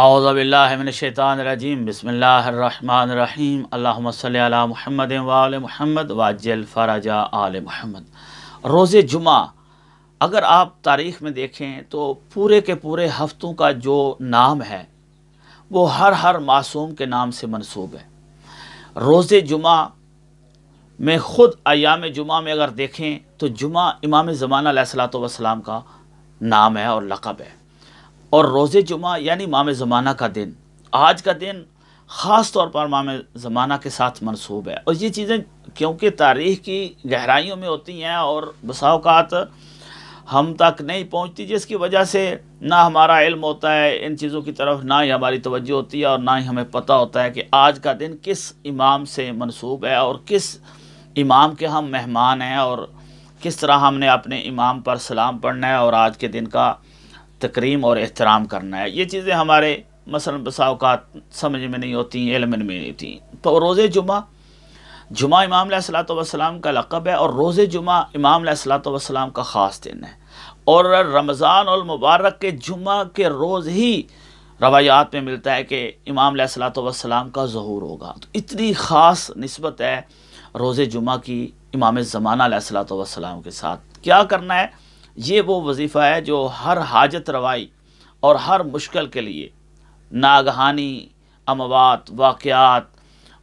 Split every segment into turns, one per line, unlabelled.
आउज़बिल्लिनशैतानरजीम बसमीम अल्लाम महमद वाल महमद वाजल फ़राजा आल महमद रोज़ जुमा अगर आप तारीख़ में देखें तो पूरे के पूरे हफ़्तों का जो नाम है वो हर हर मासूम के नाम से मनसूब है रोज़ जुमा में ख़ुद अयाम जुमा में अगर देखें तो जुमा इमाम ज़माना सलात वसलाम का नाम है और लक़ब है और रोज़ जुमा यानी माम ज़माना का दिन आज का दिन ख़ास तौर पर माम ज़माना के साथ मनसूब है और ये चीज़ें क्योंकि तारीख की गहराइयों में होती हैं और बसाओकात हम तक नहीं पहुंचती जिसकी वजह से ना हमारा इल्म होता है इन चीज़ों की तरफ ना ही हमारी तवज्जो होती है और ना ही हमें पता होता है कि आज का दिन किस इमाम से मनसूब है और किस इमाम के हम मेहमान हैं और किस तरह हमने अपने इमाम पर सलाम पढ़ना है और आज के दिन का तकरीम और एहतराम करना है ये चीज़ें हमारे मसल बसाओकात समझ में नहीं होती इलम में नहीं होती तो रोज़ जुमा जुमा इमाम सलातम का लकब है और रोज़ जुमा इमाम सलाम का ख़ास दिन है और रमज़ान और मुबारक के जुमा के रोज़ ही रवायात में मिलता है कि इमाम सलातम का ज़हूर होगा तो इतनी ख़ास नस्बत है रोज़ जुमा की इमाम ज़माना सलातम के साथ क्या करना है ये वो वजीफ़ा है जो हर हाजत रवाई और हर मुश्किल के लिए नागहानी अमवात वाक़ात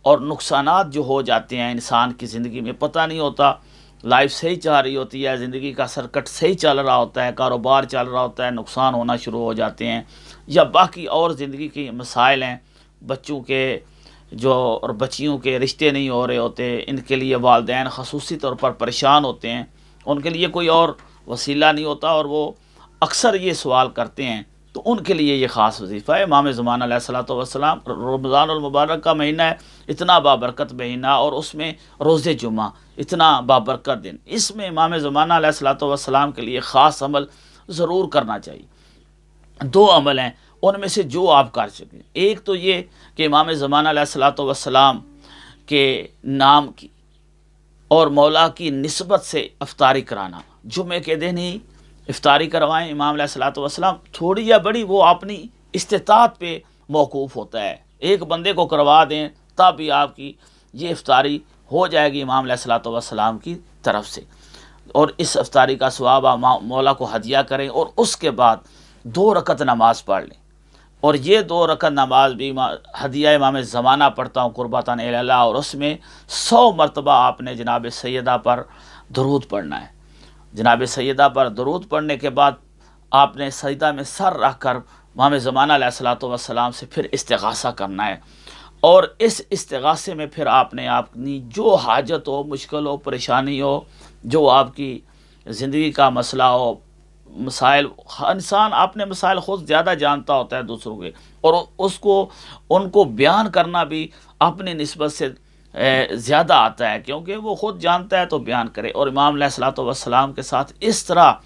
और नुकसान जो हो जाते हैं इंसान की ज़िंदगी में पता नहीं होता लाइफ सही चल रही होती है ज़िंदगी का सरकट सही चल रहा होता है कारोबार चल रहा होता है नुकसान होना शुरू हो जाते हैं या बाकी और ज़िंदगी के मसाइल हैं बच्चों के जो और बच्चियों के रिश्ते नहीं हो रहे होते इनके लिए वालदे खसूसी तौर पर परेशान होते हैं उनके लिए कोई और वसीला नहीं होता और वो अक्सर ये सवाल करते हैं तो उनके लिए ये ख़ास वजीफ़ा है इमाम ज़मान सलाम रमज़ानमबारक का महीना है इतना बाबरकत महीना और उसमें रोज़ जुमा इतना बाबरकत दिन इसमें इमाम ज़मान सलाम के लिए ख़ास अमल ज़रूर करना चाहिए दो अमल हैं उनमें से जो आप कर सकें एक तो ये कि इमाम ज़मान सलाम के नाम की और मौला की नस्बत से अफतारी कराना जुमे के दिन ही इफ्तारी करवाएं इमाम सलातम थोड़ी या बड़ी वो अपनी इस्तात पे मौकूफ़ होता है एक बंदे को करवा दें तब भी आपकी ये इफ्तारी हो जाएगी इमाम सलातम की तरफ से और इस अफ्तारी का स्वाब आप मौला को हदिया करें और उसके बाद दो रकत नमाज़ पढ़ लें और ये दो रकत नमाज भी हदिया इमाम ज़माना पढ़ता हूँ कुरबाता और उसमें सौ मरतबा आपने जनाब सैदा पर दरूद पढ़ना है जनाब सैदा पर दरूद पढ़ने के बाद आपने सजदा में सर रख कर माम ज़माना सलाम से फिर इस्तासा करना है और इस इस्तासे में फिर आपने अपनी जो हाजत हो मुश्किल हो परेशानी हो जो आपकी ज़िंदगी का मसला हो मसाइल इंसान अपने मसाइल खुद ज़्यादा जानता होता है दूसरों के और उसको उनको बयान करना भी अपनी नस्बत से ज़्यादा आता है क्योंकि वो ख़ुद जानता है तो बयान करे और इमाम सलातम के साथ इस तरह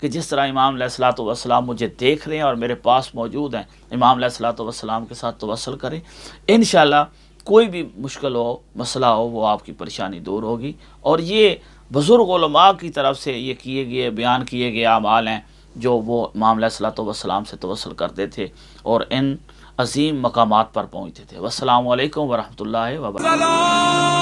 कि जिस तरह इमाम सलातम मुझे देख रहे हैं और मेरे पास मौजूद हैं इमाम सलातम के साथ तवसल करें इन कोई भी मुश्किल हो मसला हो वो आपकी परेशानी दूर होगी और ये बुज़ुर्ग की तरफ से ये किए गए बयान किए गए अमाल हैं जो वो इमाम सलाम से तवसल करते थे और इन अजीम मकाम पर पहुंचते थे वालकम वरहमल वबरक